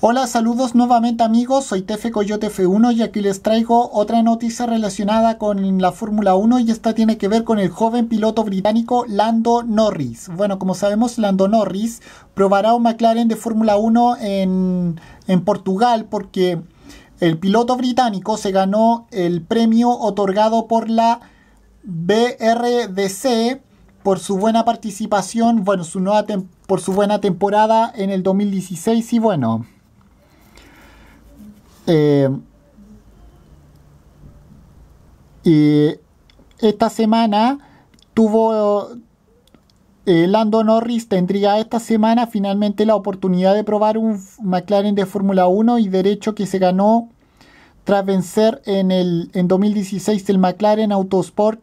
Hola, saludos nuevamente amigos, soy Tefe Coyote F1 y aquí les traigo otra noticia relacionada con la Fórmula 1 y esta tiene que ver con el joven piloto británico Lando Norris. Bueno, como sabemos, Lando Norris probará un McLaren de Fórmula 1 en, Portugal porque el piloto británico se ganó el premio otorgado por la BRDC por su buena participación, bueno, su nueva por su buena temporada en el 2016 y bueno, eh, esta semana tuvo eh, Lando Norris tendría esta semana finalmente la oportunidad de probar un McLaren de Fórmula 1 y derecho que se ganó tras vencer en, el, en 2016 el McLaren Autosport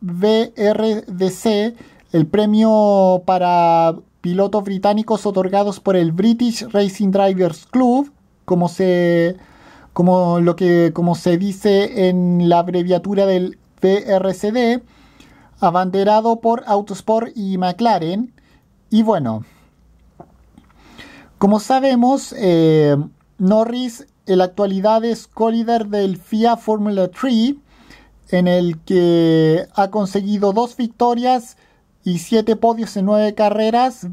BRDC, el premio para pilotos británicos otorgados por el British Racing Drivers Club, como se como lo que como se dice en la abreviatura del prcd abanderado por Autosport y McLaren. Y bueno, como sabemos, eh, Norris en la actualidad es co-líder del FIA Formula 3, en el que ha conseguido dos victorias y siete podios en nueve carreras.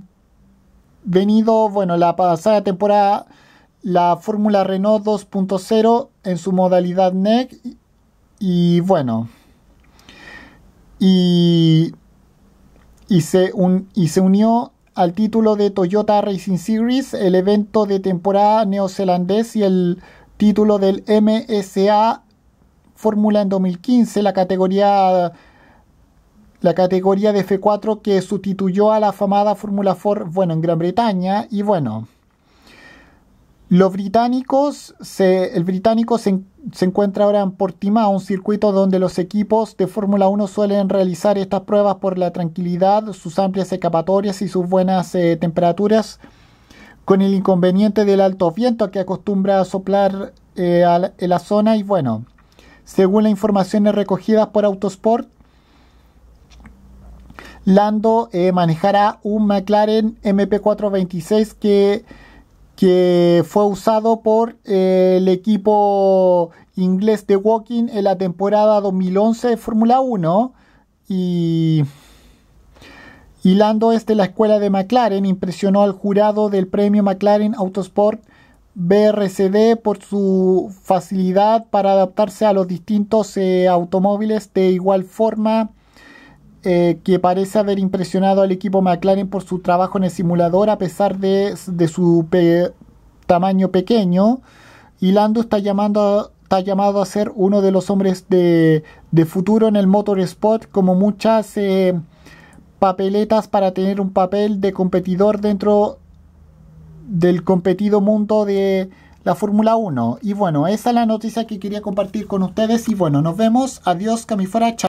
Venido, bueno, la pasada temporada la Fórmula Renault 2.0 en su modalidad NEC y bueno y, y, se unió al título de Toyota Racing Series, el evento de temporada neozelandés y el título del MSA Fórmula en 2015, la categoría la categoría de F4 que sustituyó a la famada Fórmula Ford, bueno, en Gran Bretaña y bueno, los británicos, el británico se, encuentra ahora en Portimao, un circuito donde los equipos de Fórmula 1 suelen realizar estas pruebas por la tranquilidad, sus amplias escapatorias y sus buenas eh, temperaturas, con el inconveniente del alto viento que acostumbra a soplar eh, en la zona. Y bueno, según las informaciones recogidas por Autosport, Lando eh, manejará un McLaren MP426 que que fue usado por eh, el equipo inglés de Walking en la temporada 2011 de Fórmula 1 y, Hilando este es de la escuela de McLaren, impresionó al jurado del premio McLaren Autosport BRCD por su facilidad para adaptarse a los distintos eh, automóviles de igual forma eh, que parece haber impresionado al equipo McLaren por su trabajo en el simulador a pesar de, su tamaño pequeño. Y Lando está, llamando, está llamado a ser uno de los hombres de, futuro en el motorsport, como muchas eh, papeletas para tener un papel de competidor dentro del competido mundo de la Fórmula 1. Y bueno, esa es la noticia que quería compartir con ustedes. Y bueno, nos vemos. Adiós, Camifora. Chao.